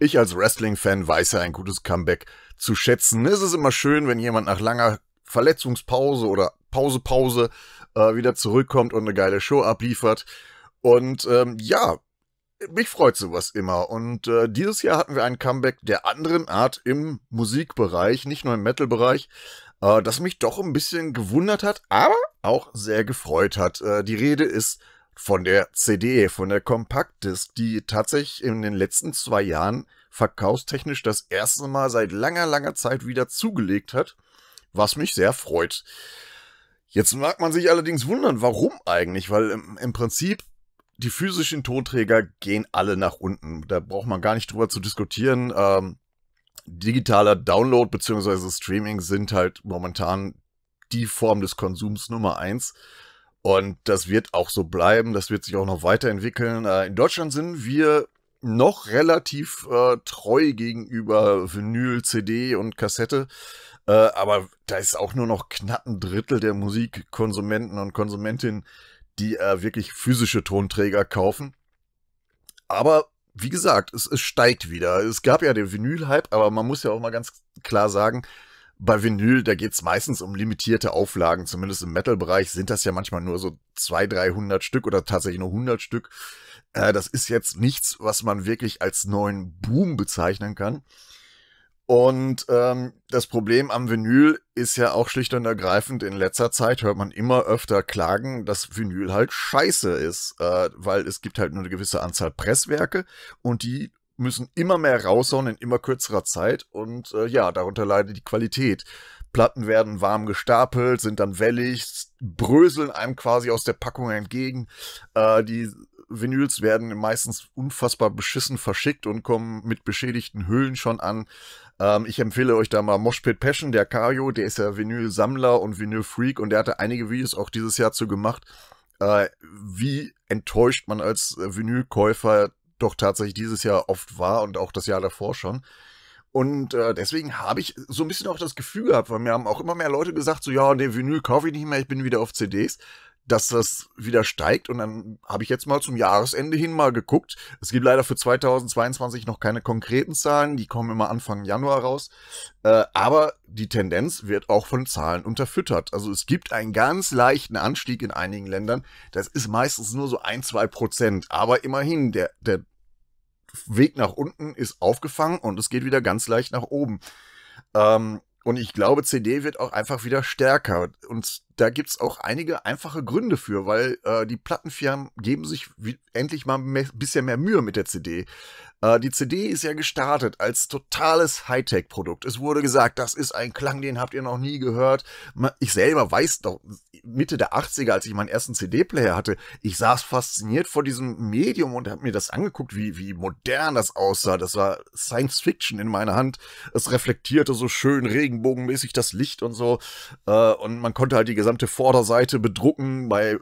Ich als Wrestling-Fan weiß ja ein gutes Comeback zu schätzen. Es ist immer schön, wenn jemand nach langer Verletzungspause oder Pause, Pause äh, wieder zurückkommt und eine geile Show abliefert. Und ähm, ja, mich freut sowas immer. Und äh, dieses Jahr hatten wir ein Comeback der anderen Art im Musikbereich, nicht nur im Metal-Bereich, äh, das mich doch ein bisschen gewundert hat, aber auch sehr gefreut hat. Äh, die Rede ist von der CD, e, von der Compact-Disc, die tatsächlich in den letzten zwei Jahren verkaufstechnisch das erste Mal seit langer, langer Zeit wieder zugelegt hat, was mich sehr freut. Jetzt mag man sich allerdings wundern, warum eigentlich, weil im, im Prinzip die physischen Tonträger gehen alle nach unten. Da braucht man gar nicht drüber zu diskutieren. Ähm, digitaler Download bzw. Streaming sind halt momentan die Form des Konsums Nummer eins. Und das wird auch so bleiben, das wird sich auch noch weiterentwickeln. Äh, in Deutschland sind wir noch relativ äh, treu gegenüber Vinyl, CD und Kassette. Äh, aber da ist auch nur noch knapp ein Drittel der Musikkonsumenten und Konsumentinnen, die äh, wirklich physische Tonträger kaufen. Aber wie gesagt, es, es steigt wieder. Es gab ja den Vinyl-Hype, aber man muss ja auch mal ganz klar sagen, bei Vinyl, da geht es meistens um limitierte Auflagen. Zumindest im Metal-Bereich sind das ja manchmal nur so 200, 300 Stück oder tatsächlich nur 100 Stück. Äh, das ist jetzt nichts, was man wirklich als neuen Boom bezeichnen kann. Und ähm, das Problem am Vinyl ist ja auch schlicht und ergreifend, in letzter Zeit hört man immer öfter Klagen, dass Vinyl halt scheiße ist, äh, weil es gibt halt nur eine gewisse Anzahl Presswerke und die müssen immer mehr raushauen in immer kürzerer Zeit und äh, ja, darunter leidet die Qualität. Platten werden warm gestapelt, sind dann wellig, bröseln einem quasi aus der Packung entgegen. Äh, die Vinyls werden meistens unfassbar beschissen verschickt und kommen mit beschädigten Hüllen schon an. Ähm, ich empfehle euch da mal Moshpit Passion, der Kario, der ist ja Vinyl-Sammler und Vinyl-Freak und der hatte einige Videos auch dieses Jahr zu gemacht. Äh, wie enttäuscht man als Vinylkäufer doch tatsächlich dieses Jahr oft war und auch das Jahr davor schon. Und äh, deswegen habe ich so ein bisschen auch das Gefühl gehabt, weil mir haben auch immer mehr Leute gesagt, so ja, nee, Vinyl kaufe ich nicht mehr, ich bin wieder auf CDs, dass das wieder steigt. Und dann habe ich jetzt mal zum Jahresende hin mal geguckt. Es gibt leider für 2022 noch keine konkreten Zahlen, die kommen immer Anfang Januar raus. Äh, aber die Tendenz wird auch von Zahlen unterfüttert. Also es gibt einen ganz leichten Anstieg in einigen Ländern. Das ist meistens nur so ein, zwei Prozent. Aber immerhin, der, der Weg nach unten ist aufgefangen und es geht wieder ganz leicht nach oben. Ähm, und ich glaube, CD wird auch einfach wieder stärker. Und da es auch einige einfache Gründe für, weil äh, die Plattenfirmen geben sich wie, endlich mal ein bisschen mehr Mühe mit der CD. Äh, die CD ist ja gestartet als totales Hightech-Produkt. Es wurde gesagt, das ist ein Klang, den habt ihr noch nie gehört. Ich selber weiß doch, Mitte der 80er, als ich meinen ersten CD-Player hatte, ich saß fasziniert vor diesem Medium und habe mir das angeguckt, wie, wie modern das aussah. Das war Science Fiction in meiner Hand. Es reflektierte so schön regenbogenmäßig das Licht und so. Äh, und man konnte halt die gesamte Vorderseite bedrucken. Bei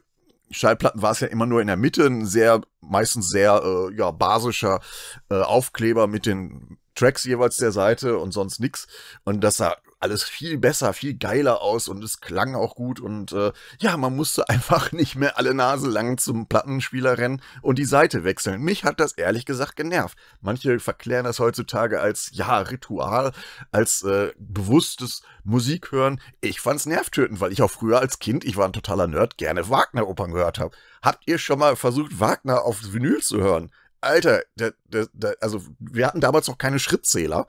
Schallplatten war es ja immer nur in der Mitte ein sehr, meistens sehr äh, ja, basischer äh, Aufkleber mit den Tracks jeweils der Seite und sonst nichts. Und das sah alles viel besser, viel geiler aus und es klang auch gut und äh, ja, man musste einfach nicht mehr alle Nase lang zum Plattenspieler rennen und die Seite wechseln. Mich hat das ehrlich gesagt genervt. Manche verklären das heutzutage als ja, Ritual, als äh, bewusstes Musikhören. Ich fand's nervtötend, weil ich auch früher als Kind, ich war ein totaler Nerd, gerne Wagner-Opern gehört habe. Habt ihr schon mal versucht, Wagner auf Vinyl zu hören? Alter, der, der, der, also wir hatten damals noch keine Schrittzähler.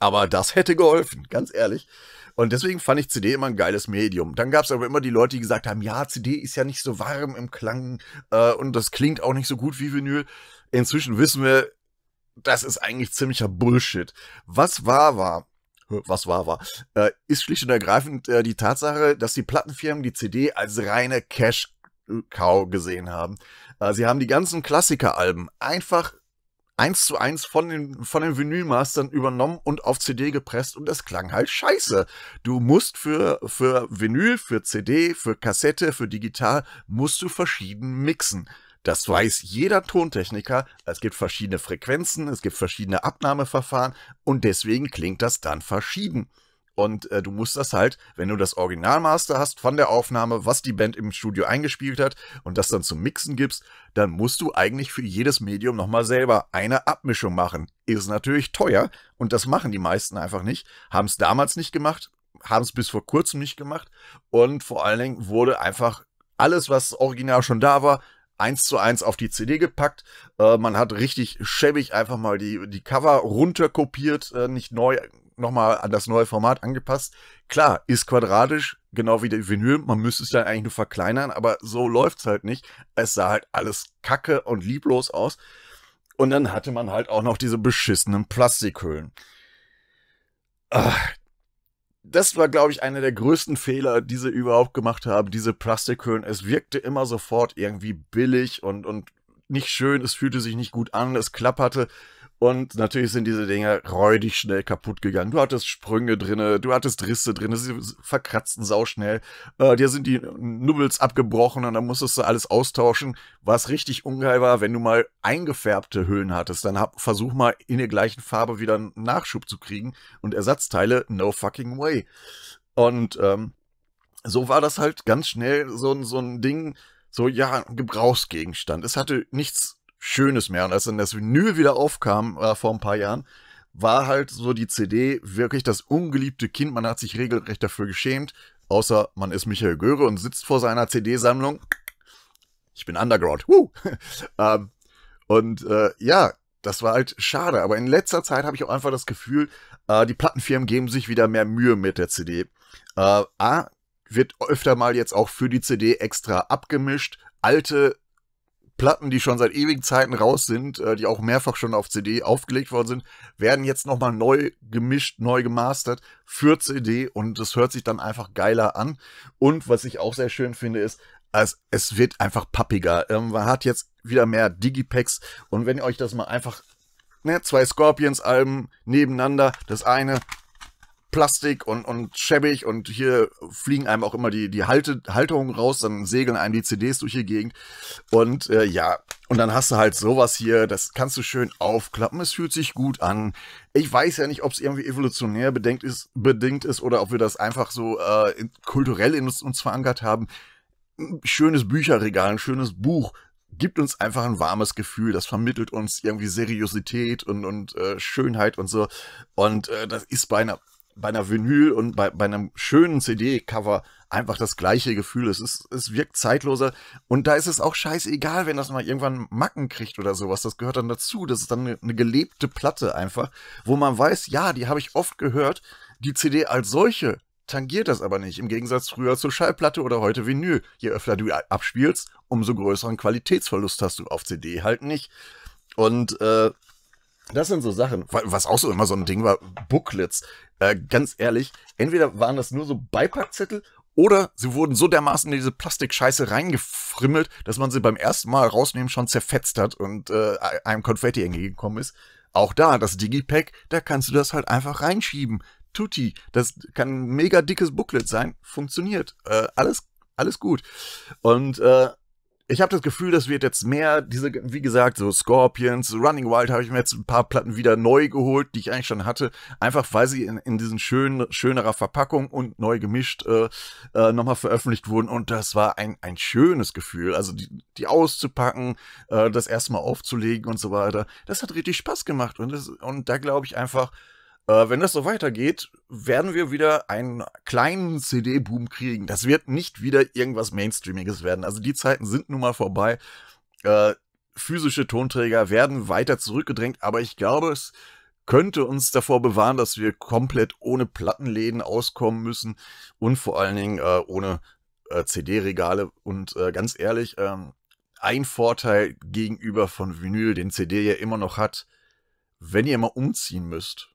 Aber das hätte geholfen, ganz ehrlich. Und deswegen fand ich CD immer ein geiles Medium. Dann gab es aber immer die Leute, die gesagt haben, ja, CD ist ja nicht so warm im Klang äh, und das klingt auch nicht so gut wie Vinyl. Inzwischen wissen wir, das ist eigentlich ziemlicher Bullshit. Was wahr war, was wahr war, äh, ist schlicht und ergreifend äh, die Tatsache, dass die Plattenfirmen die CD als reine Cash Cow gesehen haben. Äh, sie haben die ganzen Klassiker-Alben einfach eins zu eins von den, von den Vinylmastern übernommen und auf CD gepresst und das klang halt scheiße. Du musst für, für Vinyl, für CD, für Kassette, für digital, musst du verschieden mixen. Das weiß jeder Tontechniker. Es gibt verschiedene Frequenzen, es gibt verschiedene Abnahmeverfahren und deswegen klingt das dann verschieden. Und äh, du musst das halt, wenn du das Originalmaster hast von der Aufnahme, was die Band im Studio eingespielt hat und das dann zum Mixen gibst, dann musst du eigentlich für jedes Medium nochmal selber eine Abmischung machen. Ist natürlich teuer und das machen die meisten einfach nicht. Haben es damals nicht gemacht, haben es bis vor kurzem nicht gemacht und vor allen Dingen wurde einfach alles, was original schon da war, eins zu eins auf die CD gepackt. Äh, man hat richtig schäbig einfach mal die, die Cover runterkopiert, äh, nicht neu nochmal an das neue Format angepasst. Klar, ist quadratisch, genau wie der Vinyl. Man müsste es dann eigentlich nur verkleinern, aber so läuft es halt nicht. Es sah halt alles kacke und lieblos aus. Und dann hatte man halt auch noch diese beschissenen Plastikhüllen. Ach, das war, glaube ich, einer der größten Fehler, die sie überhaupt gemacht haben, diese Plastikhüllen. Es wirkte immer sofort irgendwie billig und, und nicht schön, es fühlte sich nicht gut an, es klapperte. Und natürlich sind diese Dinger räudig schnell kaputt gegangen. Du hattest Sprünge drinne, du hattest Risse drinne, sie verkratzten sauschnell. Äh, dir sind die Nubbels abgebrochen und dann musstest du alles austauschen. Was richtig ungeil war, wenn du mal eingefärbte Hüllen hattest, dann hab, versuch mal in der gleichen Farbe wieder einen Nachschub zu kriegen und Ersatzteile, no fucking way. Und ähm, so war das halt ganz schnell so, so ein Ding, so ja, Gebrauchsgegenstand. Es hatte nichts Schönes mehr. Und als dann das Vinyl wieder aufkam äh, vor ein paar Jahren, war halt so die CD wirklich das ungeliebte Kind. Man hat sich regelrecht dafür geschämt, außer man ist Michael Göre und sitzt vor seiner CD-Sammlung. Ich bin Underground. Woo! ähm, und äh, ja, das war halt schade. Aber in letzter Zeit habe ich auch einfach das Gefühl, äh, die Plattenfirmen geben sich wieder mehr Mühe mit der CD. Äh, A wird öfter mal jetzt auch für die CD extra abgemischt. Alte Platten, die schon seit ewigen Zeiten raus sind, äh, die auch mehrfach schon auf CD aufgelegt worden sind, werden jetzt nochmal neu gemischt, neu gemastert für CD und es hört sich dann einfach geiler an. Und was ich auch sehr schön finde, ist, es, es wird einfach pappiger. Ähm, man hat jetzt wieder mehr Digipacks und wenn ihr euch das mal einfach, ne, zwei Scorpions-Alben nebeneinander, das eine Plastik und, und schäbig und hier fliegen einem auch immer die, die Halte, Halterungen raus, dann segeln einem die CDs durch die Gegend. Und äh, ja, und dann hast du halt sowas hier, das kannst du schön aufklappen, es fühlt sich gut an. Ich weiß ja nicht, ob es irgendwie evolutionär bedenkt ist, bedingt ist oder ob wir das einfach so äh, kulturell in uns, uns verankert haben. Ein hm, schönes Bücherregal, ein schönes Buch, gibt uns einfach ein warmes Gefühl. Das vermittelt uns irgendwie Seriosität und, und äh, Schönheit und so. Und äh, das ist bei einer bei einer Vinyl und bei, bei einem schönen CD-Cover einfach das gleiche Gefühl. Es ist, es wirkt zeitloser und da ist es auch scheißegal, wenn das mal irgendwann Macken kriegt oder sowas. Das gehört dann dazu. Das ist dann eine, eine gelebte Platte einfach, wo man weiß, ja, die habe ich oft gehört. Die CD als solche tangiert das aber nicht, im Gegensatz früher zur Schallplatte oder heute Vinyl. Je öfter du abspielst, umso größeren Qualitätsverlust hast du auf CD halt nicht. Und äh, das sind so Sachen, was auch so immer so ein Ding war, Booklets. Äh, ganz ehrlich, entweder waren das nur so Beipackzettel oder sie wurden so dermaßen in diese Plastikscheiße reingefrimmelt, dass man sie beim ersten Mal rausnehmen schon zerfetzt hat und äh, einem Konfetti entgegengekommen ist. Auch da, das Digipack, da kannst du das halt einfach reinschieben. Tutti, das kann ein mega dickes Booklet sein, funktioniert. Äh, alles, alles gut. Und äh, ich habe das Gefühl, das wird jetzt mehr, diese, wie gesagt, so Scorpions, Running Wild habe ich mir jetzt ein paar Platten wieder neu geholt, die ich eigentlich schon hatte, einfach weil sie in, in diesen schönen, schönerer Verpackung und neu gemischt äh, äh, nochmal veröffentlicht wurden. Und das war ein, ein schönes Gefühl. Also die, die auszupacken, äh, das erstmal aufzulegen und so weiter. Das hat richtig Spaß gemacht. Und, das, und da glaube ich einfach, äh, wenn das so weitergeht, werden wir wieder einen kleinen CD-Boom kriegen. Das wird nicht wieder irgendwas Mainstreamiges werden. Also die Zeiten sind nun mal vorbei. Äh, physische Tonträger werden weiter zurückgedrängt, aber ich glaube, es könnte uns davor bewahren, dass wir komplett ohne Plattenläden auskommen müssen und vor allen Dingen äh, ohne äh, CD-Regale. Und äh, ganz ehrlich, ähm, ein Vorteil gegenüber von Vinyl, den CD ja immer noch hat, wenn ihr mal umziehen müsst,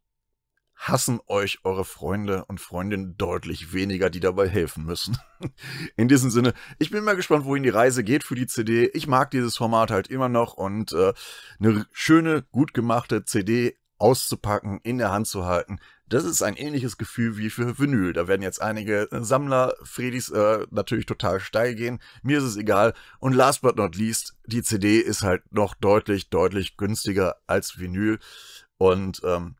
hassen euch eure Freunde und Freundinnen deutlich weniger, die dabei helfen müssen. In diesem Sinne, ich bin mal gespannt, wohin die Reise geht für die CD. Ich mag dieses Format halt immer noch und äh, eine schöne, gut gemachte CD auszupacken, in der Hand zu halten, das ist ein ähnliches Gefühl wie für Vinyl. Da werden jetzt einige äh, Sammler, Fredis, äh, natürlich total steil gehen. Mir ist es egal. Und last but not least, die CD ist halt noch deutlich, deutlich günstiger als Vinyl. Und ähm,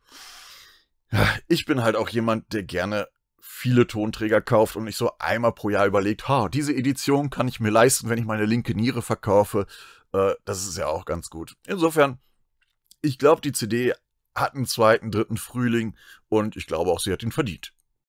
ich bin halt auch jemand, der gerne viele Tonträger kauft und nicht so einmal pro Jahr überlegt, ha, diese Edition kann ich mir leisten, wenn ich meine linke Niere verkaufe. Äh, das ist ja auch ganz gut. Insofern, ich glaube, die CD hat einen zweiten, dritten Frühling und ich glaube auch, sie hat ihn verdient.